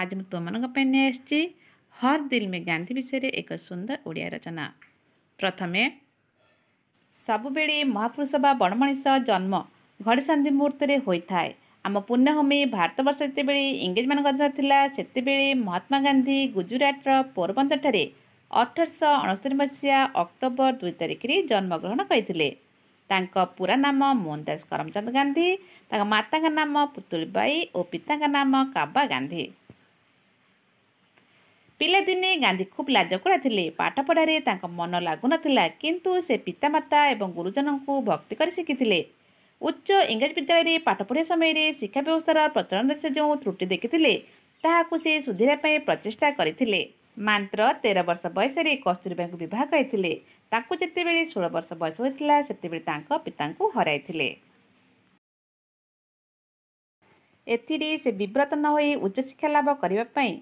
ଆଜ ମୁଁ ତୁମମାନଙ୍କ ପାଇଁ ନେଇ ଆସିଛି ହର୍ ଦିଲ୍ ମେ ଗାନ୍ଧୀ ବିଷୟରେ ଏକ ସୁନ୍ଦର ଓଡ଼ିଆ ରଚନା ପ୍ରଥମେ ସବୁବେଳେ ମହାପୁରୁଷ ବା ବଣମଣିଷ ଜନ୍ମ ଘଡ଼ିସନ୍ଧି ମୁହୂର୍ତ୍ତରେ ହୋଇଥାଏ ଆମ ପୁଣ୍ୟଭୂମି ଭାରତବର୍ଷ ଯେତେବେଳେ ଇଂରେଜମାନଙ୍କ ଅଧୀନ ଥିଲା ସେତେବେଳେ ମହାତ୍ମା ଗାନ୍ଧୀ ଗୁଜୁରାଟର ପୋରବନ୍ଦରଠାରେ ଅଠରଶହ ଅଣସ୍ତରି ମସିହା ଅକ୍ଟୋବର ଦୁଇ ତାରିଖରେ ଜନ୍ମଗ୍ରହଣ କରିଥିଲେ ତାଙ୍କ ପୁରା ନାମ ମୋହନଦାସ ଦାସ କରମଚାନ୍ଦ ଗାନ୍ଧୀ ତାଙ୍କ ମାତାଙ୍କ ନାମ ପୁତୁଳି ବାଇ ଓ ପିତାଙ୍କ ନାମ କାବା ଗାନ୍ଧୀ ପିଲାଦିନେ ଗାନ୍ଧୀ ଖୁବ୍ ଲାଜକୁଳା ଥିଲେ ପାଠ ପଢ଼ାରେ ତାଙ୍କ ମନ ଲାଗୁନଥିଲା କିନ୍ତୁ ସେ ପିତାମାତା ଏବଂ ଗୁରୁଜନଙ୍କୁ ଭକ୍ତି କରି ଶିଖିଥିଲେ ଉଚ୍ଚ ଇଂରାଜୀ ବିଦ୍ୟାଳୟରେ ପାଠ ପଢ଼ିବା ସମୟରେ ଶିକ୍ଷା ବ୍ୟବସ୍ଥାର ପ୍ରଚଳନରେ ସେ ଯେଉଁ ତ୍ରୁଟି ଦେଖିଥିଲେ ତାହାକୁ ସେ ସୁଧାରିବା ପାଇଁ ପ୍ରଚେଷ୍ଟା କରିଥିଲେ ମାତ୍ର ତେର ବର୍ଷ ବୟସରେ କସ୍ତୁରୀବାଙ୍କୁ ବିବାହ କରିଥିଲେ ତାଙ୍କୁ ଯେତେବେଳେ ଷୋହଳ ବର୍ଷ ବୟସ ହୋଇଥିଲା ସେତେବେଳେ ତାଙ୍କ ପିତାଙ୍କୁ ହରାଇଥିଲେ ଏଥିରେ ସେ ବିବ୍ରତ ନ ହୋଇ ଉଚ୍ଚଶିକ୍ଷା ଲାଭ କରିବା ପାଇଁ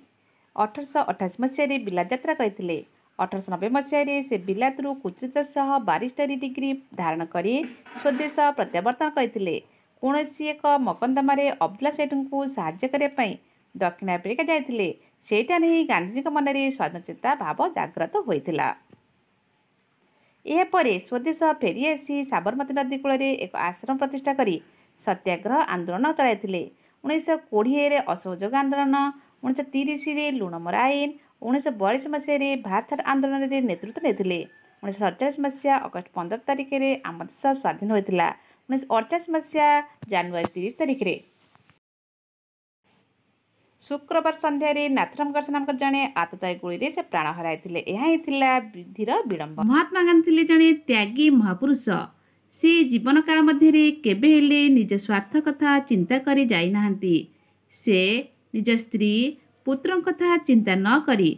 ଅଠରଶହ ଅଠାଅଶୀ ମସିହାରେ ବିଲା ଯାତ୍ରା କରିଥିଲେ ଅଠରଶହ ନବେ ମସିହାରେ ସେ ବିଲାତରୁ କୁତ୍ରିତ ସହ ବାରିଷ୍ଟରୀ ଡିଗ୍ରୀ ଧାରଣ କରି ସ୍ୱଦେଶ ପ୍ରତ୍ୟାବର୍ତ୍ତନ କରିଥିଲେ କୌଣସି ଏକ ମକଦ୍ଦମାରେ ଅବଦୁଲ୍ଲା ସେଠଙ୍କୁ ସାହାଯ୍ୟ କରିବା ପାଇଁ ଦକ୍ଷିଣ ଆଫ୍ରିକା ଯାଇଥିଲେ ସେଇଟା ନେଇ ଗାନ୍ଧୀଜୀଙ୍କ ମନରେ ସ୍ୱାଧୀନ ଚିନ୍ତା ଭାବ ଜାଗ୍ରତ ହୋଇଥିଲା ଏହାପରେ ସ୍ୱଦେଶ ଫେରିଆସି ସାବରମତୀ ନଦୀ କୂଳରେ ଏକ ଆଶ୍ରମ ପ୍ରତିଷ୍ଠା କରି ସତ୍ୟାଗ୍ରହ ଆନ୍ଦୋଳନ ଚଳାଇଥିଲେ ଉଣେଇଶହ କୋଡ଼ିଏରେ ଅସହଯୋଗ ଆନ୍ଦୋଳନ ଉଣେଇଶହ ତିରିଶରେ ଲୁଣମରା ଆଇନ ଉଣେଇଶହ ବୟାଳିଶ ମସିହାରେ ଭାରତ ଛାଡ଼ ଆନ୍ଦୋଳନରେ ନେତୃତ୍ୱ ନେଇଥିଲେ ଉଣେଇଶହ ସତଚାଳିଶ ମସିହା ଅଗଷ୍ଟ ପନ୍ଦର ତାରିଖରେ ଆମ ଦେଶ ସ୍ୱାଧୀନ ହୋଇଥିଲା ଉଣେଇଶହ ଅଠଚାଳିଶ ମସିହା ଜାନୁଆରୀ ତିରିଶ ତାରିଖରେ ଶୁକ୍ରବାର ସନ୍ଧ୍ୟାରେ ନାଥୁରାମଗଡ଼ ନାମକ ଜଣେ ଆତଦାୟ ଗୁଳିରେ ସେ ପ୍ରାଣ ହରାଇଥିଲେ ଏହା ହିଁ ଥିଲା ବିଧିର ବିଳମ୍ବ ମହାତ୍ମା ଗାନ୍ଧୀ ଥିଲେ ଜଣେ ତ୍ୟାଗୀ ମହାପୁରୁଷ ସେ ଜୀବନକାଳ ମଧ୍ୟରେ କେବେ ହେଲେ ନିଜ ସ୍ୱାର୍ଥ କଥା ଚିନ୍ତା କରି ଯାଇନାହାନ୍ତି ସେ ନିଜ ସ୍ତ୍ରୀ ପୁତ୍ରଙ୍କ କଥା ଚିନ୍ତା ନ କରି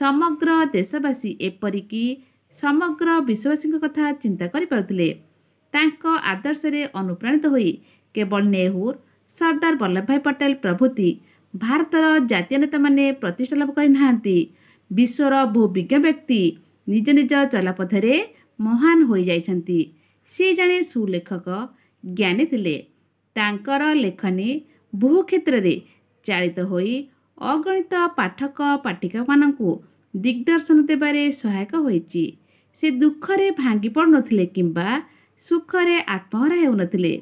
ସମଗ୍ର ଦେଶବାସୀ ଏପରିକି ସମଗ୍ର ବିଶ୍ୱବାସୀଙ୍କ କଥା ଚିନ୍ତା କରିପାରୁଥିଲେ ତାଙ୍କ ଆଦର୍ଶରେ ଅନୁପ୍ରାଣିତ ହୋଇ କେବଳ ନେହୁର ସର୍ଦ୍ଦାର ବଲ୍ଲଭ ଭାଇ ପଟେଲ ପ୍ରଭୃତି ଭାରତର ଜାତୀୟ ନେତାମାନେ ପ୍ରତିଷ୍ଠା ଲାଭ କରିନାହାନ୍ତି ବିଶ୍ୱର ବହୁ ବିଜ୍ଞ ବ୍ୟକ୍ତି ନିଜ ନିଜ ଚଲାପଥରେ ମହାନ ହୋଇଯାଇଛନ୍ତି ସେ ଜଣେ ସୁଲେଖକ ଜ୍ଞାନୀ ଥିଲେ ତାଙ୍କର ଲେଖନୀ ବହୁ କ୍ଷେତ୍ରରେ ଚାଳିତ ହୋଇ ଅଗଣିତ ପାଠକ ପାଠିକାମାନଙ୍କୁ ଦିଗ୍ଦର୍ଶନ ଦେବାରେ ସହାୟକ ହୋଇଛି ସେ ଦୁଃଖରେ ଭାଙ୍ଗି ପଡ଼ୁନଥିଲେ କିମ୍ବା ସୁଖରେ ଆତ୍ମହରା ହେଉନଥିଲେ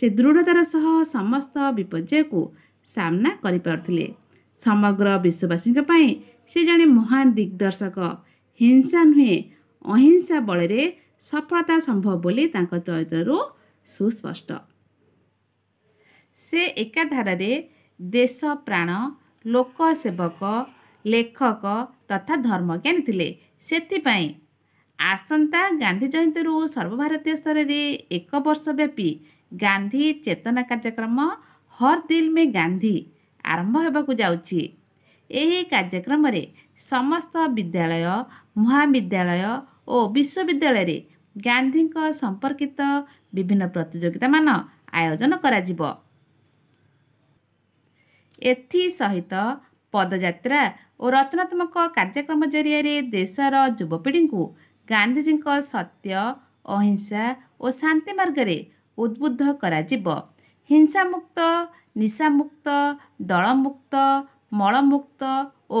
ସେ ଦୃଢ଼ତାର ସହ ସମସ୍ତ ବିପର୍ଯ୍ୟୟକୁ ସାମ୍ନା କରିପାରୁଥିଲେ ସମଗ୍ର ବିଶ୍ୱବାସୀଙ୍କ ପାଇଁ ସେ ଜଣେ ମହାନ ଦିଗ୍ଦର୍ଶକ ହିଂସା ନୁହେଁ ଅହିଂସା ବଳରେ ସଫଳତା ସମ୍ଭବ ବୋଲି ତାଙ୍କ ଚରିତ୍ରରୁ ସୁସ୍ପଷ୍ଟ ସେ ଏକାଧାରାରେ ଦେଶ ପ୍ରାଣ ଲୋକ ସେବକ ଲେଖକ ତଥା ଧର୍ମଜ୍ଞାନୀ ଥିଲେ ସେଥିପାଇଁ ଆସନ୍ତା ଗାନ୍ଧୀ ଜୟନ୍ତୀରୁ ସର୍ବଭାରତୀୟ ସ୍ତରରେ ଏକ ବର୍ଷ ବ୍ୟାପୀ ଗାନ୍ଧୀ ଚେତନା କାର୍ଯ୍ୟକ୍ରମ ହର୍ ଦିଲ୍ ମେ ଗାନ୍ଧୀ ଆରମ୍ଭ ହେବାକୁ ଯାଉଛି ଏହି କାର୍ଯ୍ୟକ୍ରମରେ ସମସ୍ତ ବିଦ୍ୟାଳୟ ମହାବିଦ୍ୟାଳୟ ଓ ବିଶ୍ୱବିଦ୍ୟାଳୟରେ ଗାନ୍ଧୀଙ୍କ ସମ୍ପର୍କିତ ବିଭିନ୍ନ ପ୍ରତିଯୋଗିତାମାନ ଆୟୋଜନ କରାଯିବ ଏଥିସହିତ ପଦଯାତ୍ରା ଓ ରଚନାତ୍ମକ କାର୍ଯ୍ୟକ୍ରମ ଜରିଆରେ ଦେଶର ଯୁବପିଢ଼ିଙ୍କୁ ଗାନ୍ଧିଜୀଙ୍କ ସତ୍ୟ ଅହିଂସା ଓ ଶାନ୍ତି ମାର୍ଗରେ ଉଦ୍ବୁଦ୍ଧ କରାଯିବ ହିଂସାମୁକ୍ତ ନିଶାମୁକ୍ତ ଦଳମୁକ୍ତ ମଳମୁକ୍ତ ଓ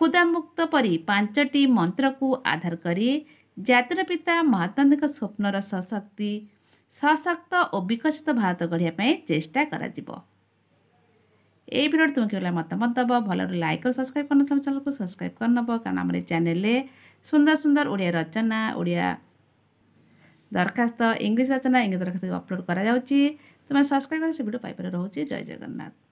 ଖୁଦାମୁକ୍ତ ପରି ପାଞ୍ଚଟି ମନ୍ତ୍ରକୁ ଆଧାର କରି ଜାତିର ପିତା ମହାତ୍ମାଙ୍କ ସ୍ୱପ୍ନର ସଶକ୍ତି ସଶକ୍ତ ଓ ବିକଶିତ ଭାରତ ଗଢ଼ିବା ପାଇଁ ଚେଷ୍ଟା କରାଯିବ ଏହି ଭିଡ଼ିଓରେ ତୁମେ କିଭଳି ମତାମତ ଦେବ ଭଲରେ ଲାଇକ୍ କର ସବସ୍କ୍ରାଇବ୍ କରିନଥିବ ଚ୍ୟାନେଲକୁ ସବସ୍କ୍ରାଇବ୍ କରିନେବ କାରଣ ଆମର ଏ ଚ୍ୟାନେଲରେ ସୁନ୍ଦର ସୁନ୍ଦର ଓଡ଼ିଆ ରଚନା ଓଡ଼ିଆ ଦରଖାସ୍ତ ଇଂଲିଶ ରଚନା ଇଂଲିଶ ଦରଖାସ୍ତ ଅପଲୋଡ଼ କରାଯାଉଛି ତୁମେ ସବସ୍କ୍ରାଇବ୍ କରି ସେବେଠୁ ପାଇପାର ରହୁଛି ଜୟ ଜଗନ୍ନାଥ